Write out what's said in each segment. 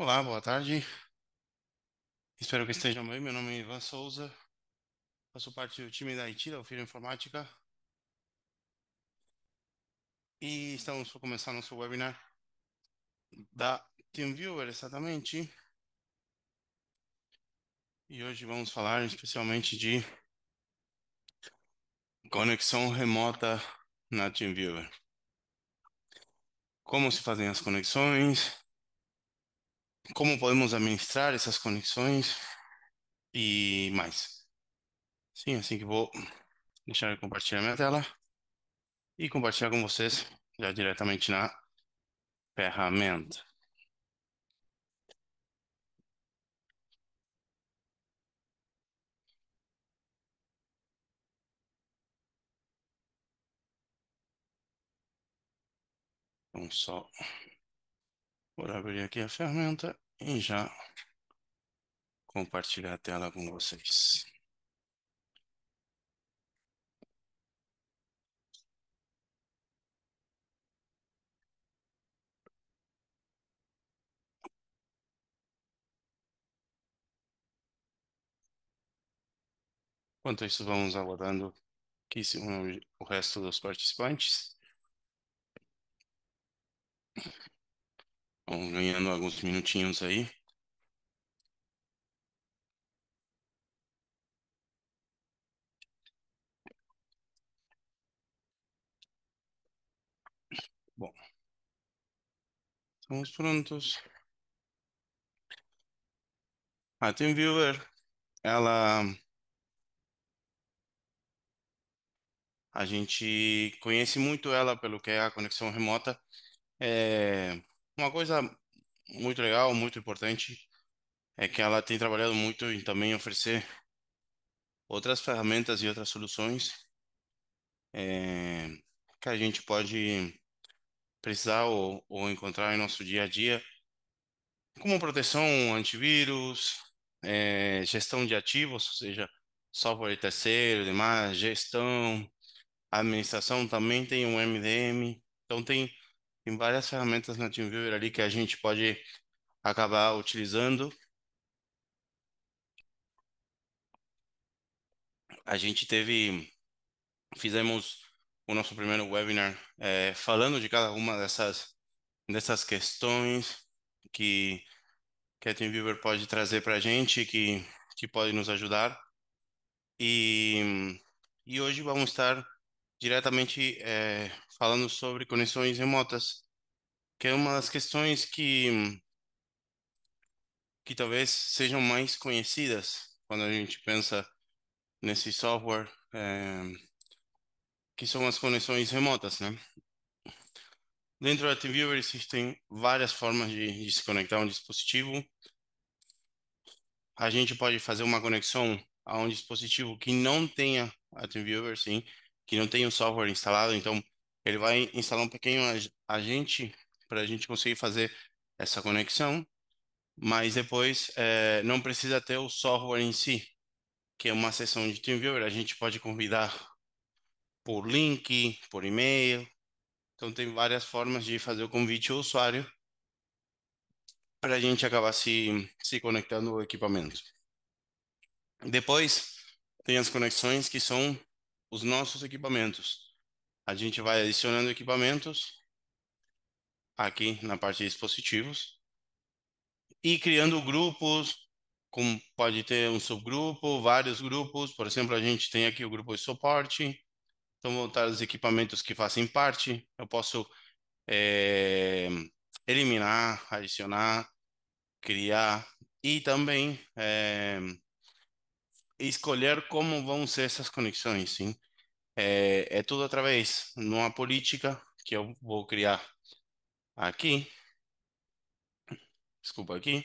Olá, boa tarde. Espero que estejam bem. Meu nome é Ivan Souza. Faço parte do time da IT, da Ofira Informática. E estamos para começar nosso webinar da TeamViewer, exatamente. E hoje vamos falar especialmente de conexão remota na TeamViewer. Como se fazem as conexões, como podemos administrar essas conexões e mais sim assim que vou deixar eu compartilhar minha tela e compartilhar com vocês já diretamente na ferramenta. Vamos então, só Vou abrir aqui a ferramenta e já compartilhar a tela com vocês. Enquanto isso, vamos aguardando que o resto dos participantes. Vamos ganhando alguns minutinhos aí. Bom, estamos prontos. A TeamViewer, ela... A gente conhece muito ela pelo que é a conexão remota. É, uma coisa muito legal, muito importante, é que ela tem trabalhado muito em também oferecer outras ferramentas e outras soluções é, que a gente pode precisar ou, ou, encontrar em nosso dia a dia, como proteção antivírus, é, gestão de ativos, ou seja, software terceiro, demais, gestão, administração também tem um MDM, então tem tem várias ferramentas na TeamViewer ali que a gente pode acabar utilizando. A gente teve, fizemos o nosso primeiro webinar é, falando de cada uma dessas, dessas questões que, que a TeamViewer pode trazer para a gente, que, que pode nos ajudar. E, e hoje vamos estar diretamente é, falando sobre conexões remotas, que é uma das questões que, que talvez sejam mais conhecidas quando a gente pensa nesse software, é, que são as conexões remotas, né? Dentro da TeamViewer existem várias formas de, de se conectar a um dispositivo. A gente pode fazer uma conexão a um dispositivo que não tenha a TeamViewer, sim, que não tem o software instalado, então ele vai instalar um pequeno agente para a gente conseguir fazer essa conexão, mas depois é, não precisa ter o software em si, que é uma sessão de TeamViewer, a gente pode convidar por link, por e-mail, então tem várias formas de fazer o convite ao usuário para a gente acabar se, se conectando ao equipamento. Depois tem as conexões que são os nossos equipamentos. A gente vai adicionando equipamentos aqui na parte de dispositivos e criando grupos, como pode ter um subgrupo, vários grupos. Por exemplo, a gente tem aqui o grupo de suporte. Então, vou botar os equipamentos que fazem parte. Eu posso é, eliminar, adicionar, criar e também é, escolher como vão ser essas conexões, sim. É, eh, é tudo através de uma política que eu vou criar aqui. Desculpa, aqui.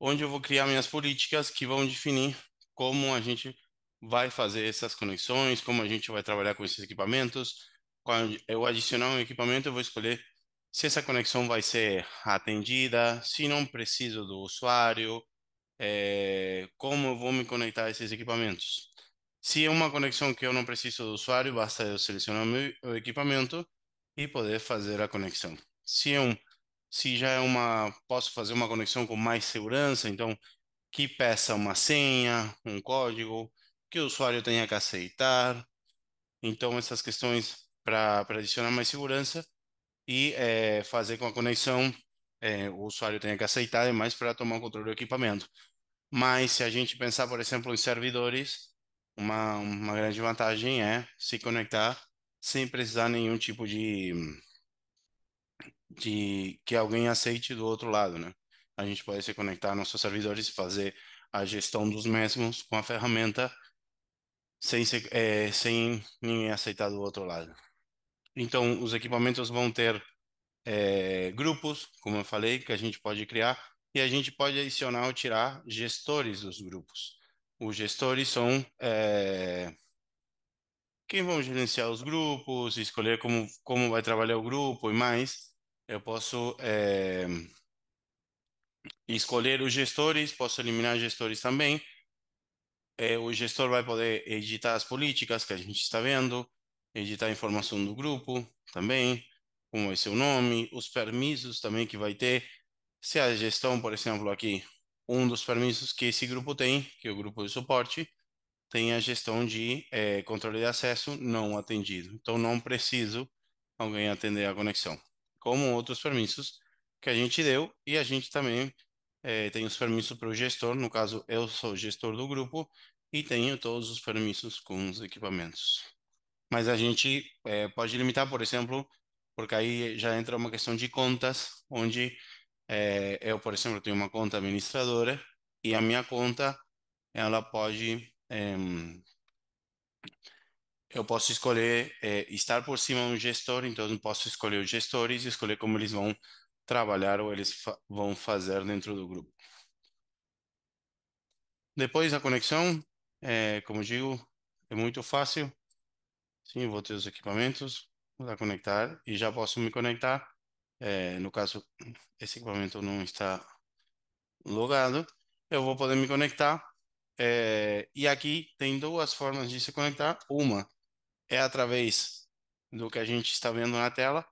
Onde eu vou criar minhas políticas que vão definir como a gente vai fazer essas conexões, como a gente vai trabalhar com esses equipamentos. Quando eu adicionar um equipamento, eu vou escolher se essa conexão vai ser atendida, se não preciso do usuário, é, como eu vou me conectar a esses equipamentos. Se é uma conexão que eu não preciso do usuário, basta eu selecionar meu, o equipamento e poder fazer a conexão. Se é um, se já é uma, posso fazer uma conexão com mais segurança, então que peça uma senha, um código que o usuário tenha que aceitar. Então essas questões para adicionar mais segurança e é, fazer com a conexão é, o usuário tenha que aceitar, é mais para tomar o controle do equipamento. Mas se a gente pensar, por exemplo, em servidores, uma, uma grande vantagem é se conectar sem precisar nenhum tipo de, de que alguém aceite do outro lado, né? A gente pode se conectar nossos servidores e fazer a gestão dos mesmos com a ferramenta sem, é, sem ninguém aceitar do outro lado. Então, os equipamentos vão ter é, grupos, como eu falei, que a gente pode criar, e a gente pode adicionar ou tirar gestores dos grupos. Os gestores são é, quem vão gerenciar os grupos, escolher como, como vai trabalhar o grupo e mais. Eu posso é, escolher os gestores, posso eliminar gestores também. É, o gestor vai poder editar as políticas que a gente está vendo, editar a informação do grupo também, como é seu nome, os permissos também que vai ter. Se a gestão, por exemplo, aqui, um dos permissos que esse grupo tem, que é o grupo de suporte, tem a gestão de é, controle de acesso não atendido. Então, não preciso alguém atender a conexão. Como outros permissos que a gente deu, e a gente também é, tem os permissos para o gestor, no caso, eu sou gestor do grupo, e tenho todos os permissos com os equipamentos. Mas a gente é, pode limitar, por exemplo, porque aí já entra uma questão de contas, onde é, eh, eu, por exemplo, tenho uma conta administradora e a minha conta, ela pode... É, eu posso escolher é, eh, estar por cima de um gestor, então eu posso escolher os gestores e escolher como eles vão trabalhar ou eles fa vão fazer dentro do grupo. Depois a conexão, é, eh, como digo, é muito fácil. Sim, vou ter os equipamentos. Vou dar conectar e já posso me conectar. É, no caso, esse equipamento não está logado. Eu vou poder me conectar. É, eh, e aqui tem duas formas de se conectar. Uma é através do que a gente está vendo na tela,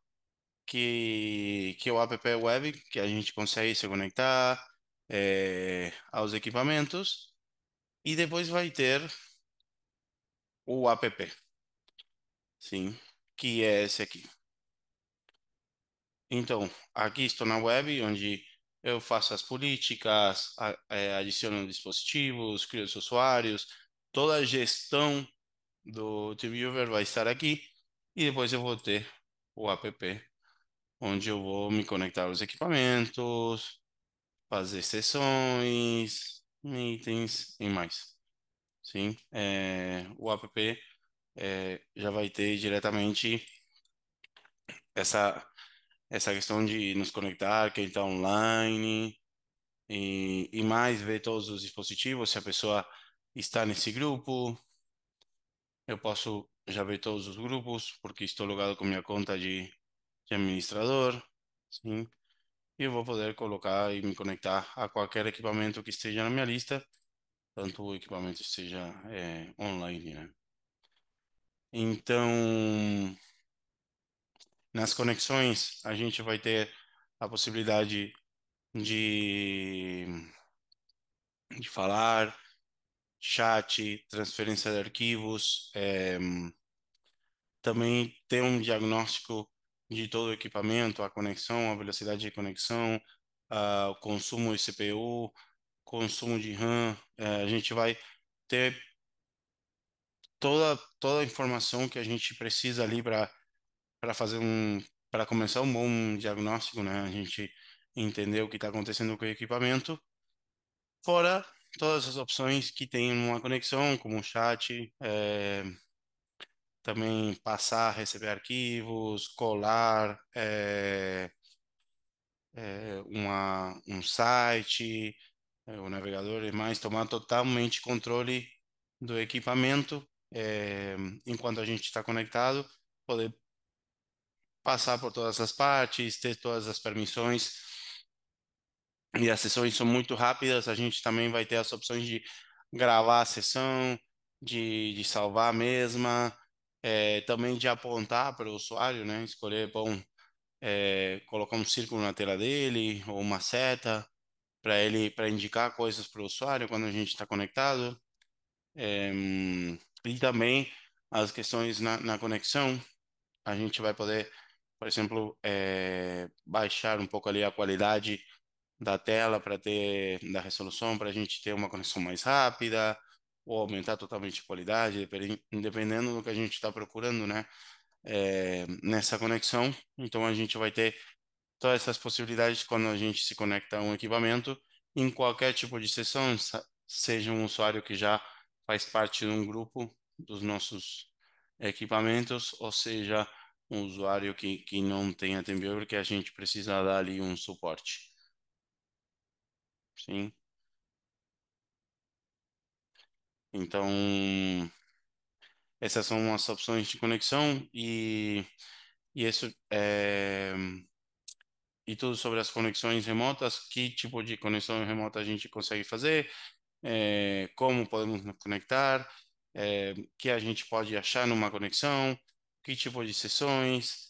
que, que é o app web, que a gente consegue se conectar é, eh, aos equipamentos. E depois vai ter o app. Sim que é esse aqui. Então, aqui estou na web, onde eu faço as políticas, é, adiciono dispositivos, crio os usuários, toda a gestão do TeamViewer vai estar aqui e depois eu vou ter o app, onde eu vou me conectar aos equipamentos, fazer sessões, meetings e mais. Sim, é, o app é, já vai ter diretamente essa, essa questão de nos conectar, quem está online, e, e mais ver todos os dispositivos, se a pessoa está nesse grupo. Eu posso já ver todos os grupos, porque estou logado com minha conta de, de administrador. Sim. E eu vou poder colocar e me conectar a qualquer equipamento que esteja na minha lista, tanto o equipamento esteja é, online, né? Então, nas conexões, a gente vai ter a possibilidade de, de falar, chat, transferência de arquivos, é, também ter um diagnóstico de todo o equipamento, a conexão, a velocidade de conexão, a, o consumo de CPU, consumo de RAM. É, a gente vai ter toda toda a informação que a gente precisa ali para para fazer um para começar um bom diagnóstico, né? A gente entender o que está acontecendo com o equipamento, fora todas as opções que tem uma conexão, como chat, é, também passar, receber arquivos, colar, é, é, uma, um site, o navegador e mais, tomar totalmente controle do equipamento é, enquanto a gente está conectado, poder passar por todas as partes, ter todas as permissões. E as sessões são muito rápidas, a gente também vai ter as opções de gravar a sessão, de, de salvar a mesma, é, também de apontar para o usuário, né? Escolher, bom, é, colocar um círculo na tela dele ou uma seta para ele para indicar coisas para o usuário quando a gente está conectado. É, e também as questões na, na conexão, a gente vai poder, por exemplo, é, baixar um pouco ali a qualidade da tela para ter da resolução para a gente ter uma conexão mais rápida ou aumentar totalmente a qualidade dependendo do que a gente está procurando né é, nessa conexão então a gente vai ter todas essas possibilidades quando a gente se conecta a um equipamento em qualquer tipo de sessão seja um usuário que já faz parte de um grupo dos nossos equipamentos, ou seja, um usuário que, que não tem a porque a gente precisa dar ali um suporte. Sim. Então, essas são as opções de conexão e, e isso é, e tudo sobre as conexões remotas, que tipo de conexão remota a gente consegue fazer, é, como podemos nos conectar, é, que a gente pode achar numa conexão, que tipo de sessões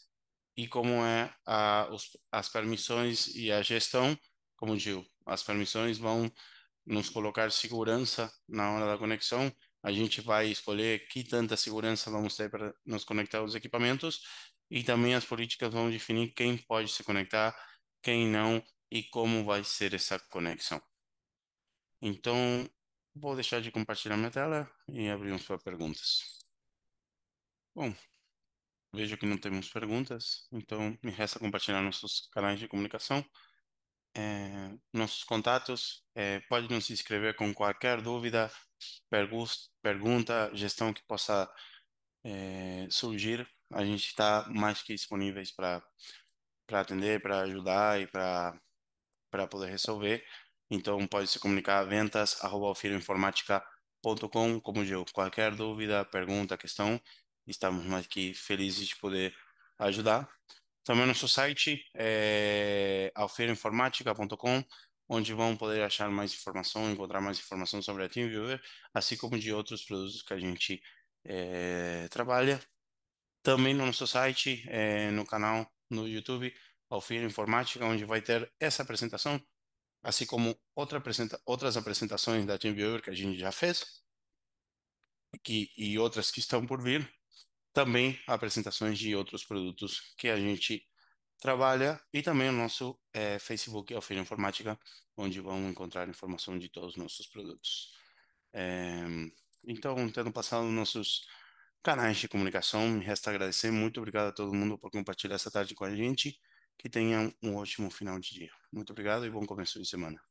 e como é a, os, as permissões e a gestão, como digo, as permissões vão nos colocar segurança na hora da conexão, a gente vai escolher que tanta segurança vamos ter para nos conectar aos equipamentos e também as políticas vão definir quem pode se conectar, quem não e como vai ser essa conexão. Então, vou deixar de compartilhar minha tela e abrimos para perguntas. Bom, vejo que não temos perguntas, então me resta compartilhar nossos canais de comunicação. É, nossos contatos. É, pode nos inscrever com qualquer dúvida, pergunta, gestão que possa é, surgir. A gente está mais que disponíveis para atender, para ajudar e para poder resolver. Então pode se comunicar a ventas@firmainformatica.com, como eu. Qualquer dúvida, pergunta, questão, estamos mais que felizes de poder ajudar. Também nosso site é onde vão poder achar mais informação, encontrar mais informação sobre a TeamViewer, assim como de outros produtos que a gente é, trabalha. Também no nosso site, é, no canal no YouTube, Alfeira Informática, onde vai ter essa apresentação assim como outra apresenta, outras apresentações da Team Viewer que a gente já fez que, e outras que estão por vir, também apresentações de outros produtos que eh, a gente trabalha e também o nosso é, Facebook, a Feira Informática, onde vão encontrar informação de todos os nossos produtos. É, então, tendo passado nossos canais de comunicação, me resta agradecer. Muito obrigado a todo mundo por compartilhar essa tarde com a gente que tenha um ótimo final de dia. Muito obrigado e bom começo de semana.